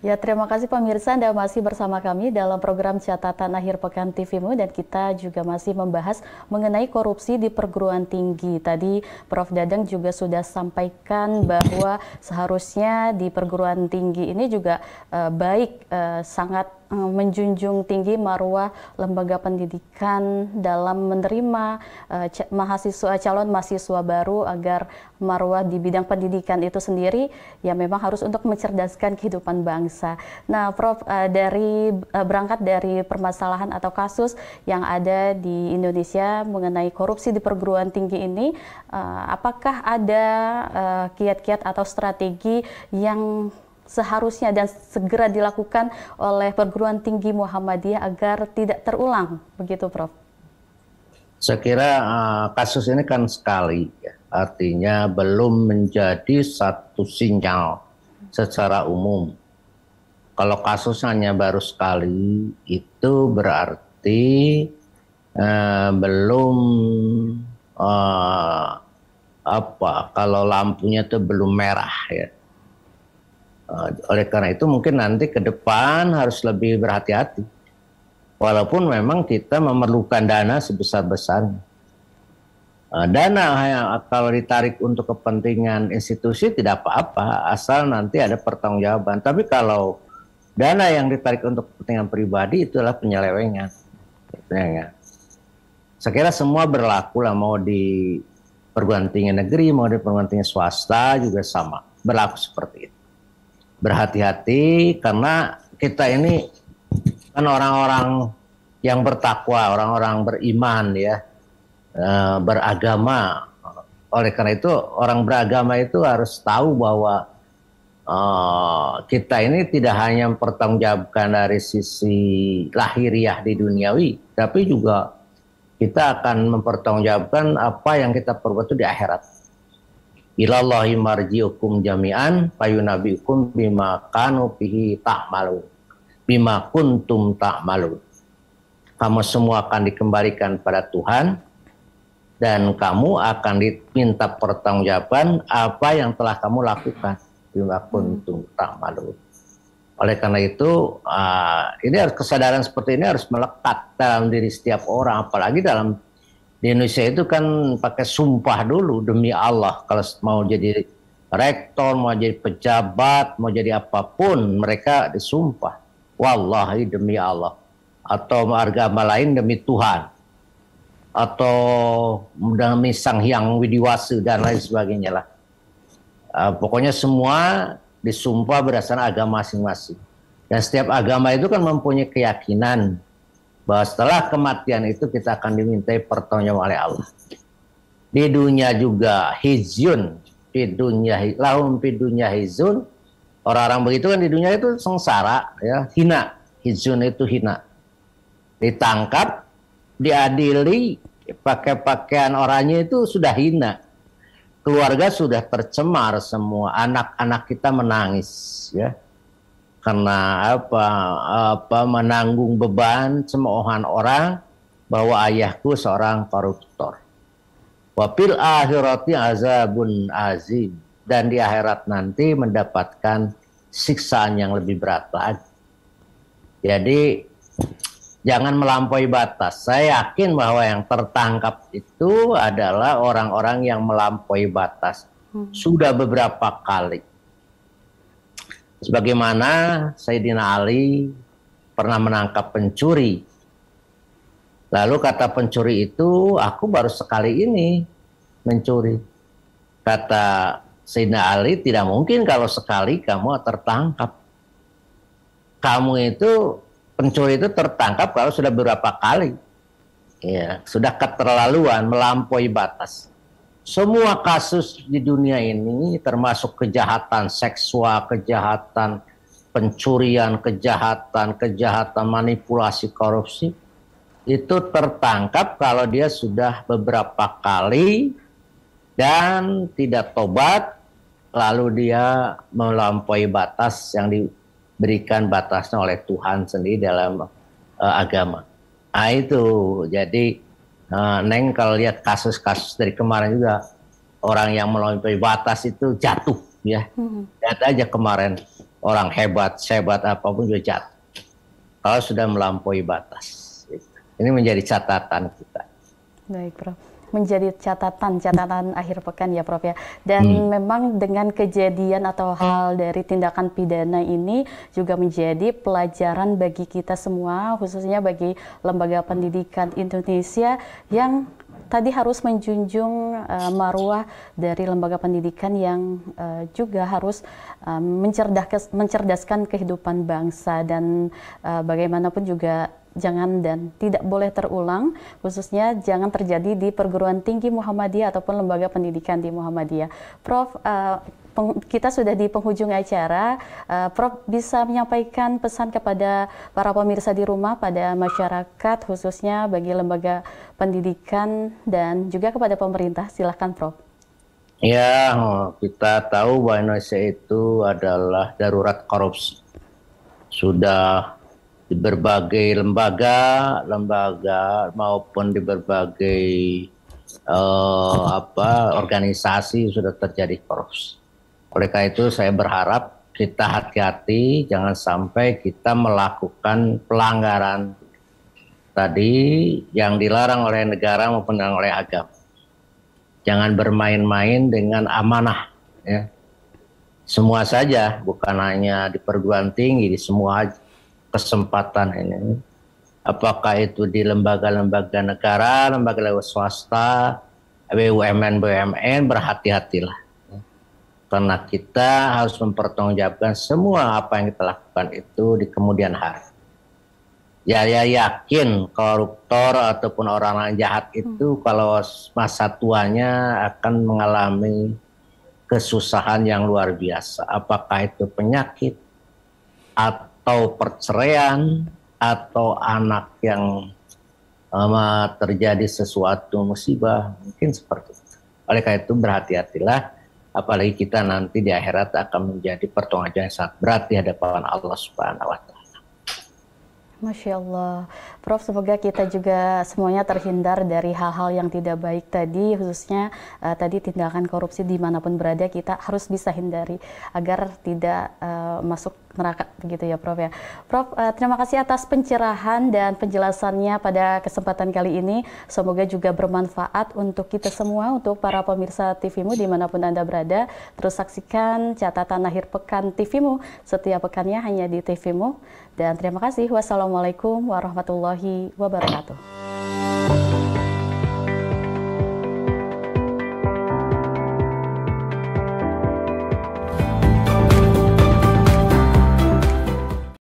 Ya, terima kasih pemirsa Anda masih bersama kami dalam program catatan akhir pekan TVMU dan kita juga masih membahas mengenai korupsi di perguruan tinggi. Tadi Prof Dadang juga sudah sampaikan bahwa seharusnya di perguruan tinggi ini juga uh, baik uh, sangat Eh, menjunjung tinggi marwah lembaga pendidikan dalam menerima eh, mahasiswa calon mahasiswa baru agar marwah di bidang pendidikan itu sendiri ya memang harus untuk mencerdaskan kehidupan bangsa. Nah, Prof eh, dari berangkat dari permasalahan atau kasus yang ada di Indonesia mengenai korupsi di perguruan tinggi ini apakah ada kiat -kiat atau strategi yang seharusnya dan segera dilakukan oleh perguruan tinggi Muhammadiyah agar tidak terulang begitu Prof? Saya kira uh, kasus ini kan sekali ya. artinya belum menjadi satu sinyal secara umum. Kalau kasusnya baru sekali itu berarti uh, belum uh, apa kalau lampunya itu belum merah ya Eh, oleh karena itu mungkin nanti ke depan harus lebih berhati-hati. Walaupun memang kita memerlukan dana sebesar-besarnya. Eh, dana yang kalau ditarik untuk kepentingan institusi tidak apa-apa, asal nanti ada pertanggungjawaban. Tapi kalau dana yang ditarik untuk kepentingan pribadi itulah penyelewengan. penyelewengan. Ya. Saya kira semua berlaku lah mau di perguruan tinggi negeri, mau di perguruan tinggi swasta juga sama berlaku seperti itu berhati-hati karena kita ini kan orang-orang yang bertakwa, orang-orang beriman ya, eh, beragama. Oleh karena itu orang beragama itu harus tahu bahwa eh, kita ini tidak hanya mempertanggungjawabkan dari sisi lahiriah di duniawi, tapi juga kita akan mempertanggungjawabkan apa yang kita perbuat itu di akhirat ilallahi marjiukum jami'an payunabiukum bima kanu fihi ta'malu bima kuntum ta'malu kamu semua akan dikembalikan pada Tuhan dan kamu akan diminta pertanggungjawaban apa yang telah kamu lakukan bima kuntum ta'malu oleh karena itu uh, ini harus kesadaran seperti ini harus melekat dalam diri setiap orang apalagi dalam di Indonesia itu kan pakai sumpah dulu demi Allah kalau mau jadi rektor, mau jadi pejabat, mau jadi apapun, mereka disumpah. Wallahi demi Allah. Atau agama lain demi Tuhan. Atau demi Sang Hyang Widiwasu dan lain sebagainya lah. Uh, pokoknya semua disumpah berdasarkan agama masing-masing. Dan setiap agama itu kan mempunyai keyakinan bahwa setelah kematian itu kita akan dimintai pertolongan oleh Allah. Di dunia juga hizyun, di dunia lahum di dunia hizun. Orang-orang begitu kan di dunia itu sengsara, ya hina. Hizun itu hina. Ditangkap, diadili, pakai pakaian orangnya itu sudah hina. Keluarga sudah tercemar semua, anak-anak kita menangis, ya karena apa apa menanggung beban semua orang bahwa ayahku seorang koruptor. Wafil akhirati azabun azim dan di akhirat nanti mendapatkan siksaan yang lebih berat lagi. Jadi jangan melampaui batas. Saya yakin bahwa yang tertangkap itu adalah orang-orang yang melampaui batas hmm. sudah beberapa kali Sebagaimana Sayyidina Ali pernah menangkap pencuri. Lalu kata pencuri itu, aku baru sekali ini mencuri. Kata Sayyidina Ali, tidak mungkin kalau sekali kamu tertangkap. Kamu itu, pencuri itu tertangkap kalau sudah beberapa kali. Ya, sudah keterlaluan, melampaui batas semua kasus di dunia ini termasuk kejahatan seksual, kejahatan pencurian, kejahatan, kejahatan manipulasi korupsi itu tertangkap kalau dia sudah beberapa kali dan tidak tobat lalu dia melampaui batas yang diberikan batasnya oleh Tuhan sendiri dalam uh, agama. Nah itu jadi Nah, Neng kalau lihat kasus-kasus dari kemarin juga orang yang melampaui batas itu jatuh ya. Hmm. Lihat aja kemarin orang hebat, hebat apapun juga jatuh. Kalau sudah melampaui batas. Gitu. Ini menjadi catatan kita. Baik, Prof menjadi catatan-catatan akhir pekan ya Prof ya. Dan hmm. memang dengan kejadian atau hal dari tindakan pidana ini juga menjadi pelajaran bagi kita semua khususnya bagi lembaga pendidikan Indonesia yang tadi harus menjunjung uh, maruah dari lembaga pendidikan yang uh, juga harus uh, mencerdaskan kehidupan bangsa dan uh, bagaimanapun juga jangan dan tidak boleh terulang, khususnya jangan terjadi di perguruan tinggi Muhammadiyah ataupun lembaga pendidikan di Muhammadiyah. Prof, uh, peng, kita sudah di penghujung acara. Uh, Prof bisa menyampaikan pesan kepada para pemirsa di rumah, pada masyarakat, khususnya bagi lembaga pendidikan dan juga kepada pemerintah. Silahkan, Prof. Ya, kita tahu bahwa Indonesia itu adalah darurat korupsi. Sudah di berbagai lembaga, lembaga maupun di berbagai uh, apa organisasi sudah terjadi korupsi. Oleh karena itu saya berharap kita hati-hati jangan sampai kita melakukan pelanggaran tadi yang dilarang oleh negara maupun yang oleh agama. Jangan bermain-main dengan amanah ya. Semua saja bukan hanya di perguruan tinggi di semua kesempatan ini. Apakah itu di lembaga-lembaga negara, lembaga lembaga swasta, BUMN, BUMN berhati-hatilah. Karena kita harus mempertanggungjawabkan semua apa yang kita lakukan itu di kemudian hari. Ya, ya yakin koruptor ataupun orang lain jahat itu hmm. kalau masa tuanya akan mengalami kesusahan yang luar biasa. Apakah itu penyakit, atau atau perceraian atau anak yang um, terjadi sesuatu musibah mungkin seperti itu. Oleh karena itu berhati-hatilah apalagi kita nanti di akhirat akan menjadi pertolongan yang sangat berat di hadapan Allah Subhanahu wa taala. Masya Allah, Prof. Semoga kita juga semuanya terhindar dari hal-hal yang tidak baik tadi, khususnya uh, tadi tindakan korupsi dimanapun berada kita harus bisa hindari agar tidak uh, masuk neraka begitu ya Prof ya. Prof, uh, terima kasih atas pencerahan dan penjelasannya pada kesempatan kali ini. Semoga juga bermanfaat untuk kita semua, untuk para pemirsa TVMU dimanapun Anda berada. Terus saksikan catatan akhir pekan TVMU setiap pekannya hanya di TVMU. Dan terima kasih. Wassalamualaikum warahmatullahi wabarakatuh.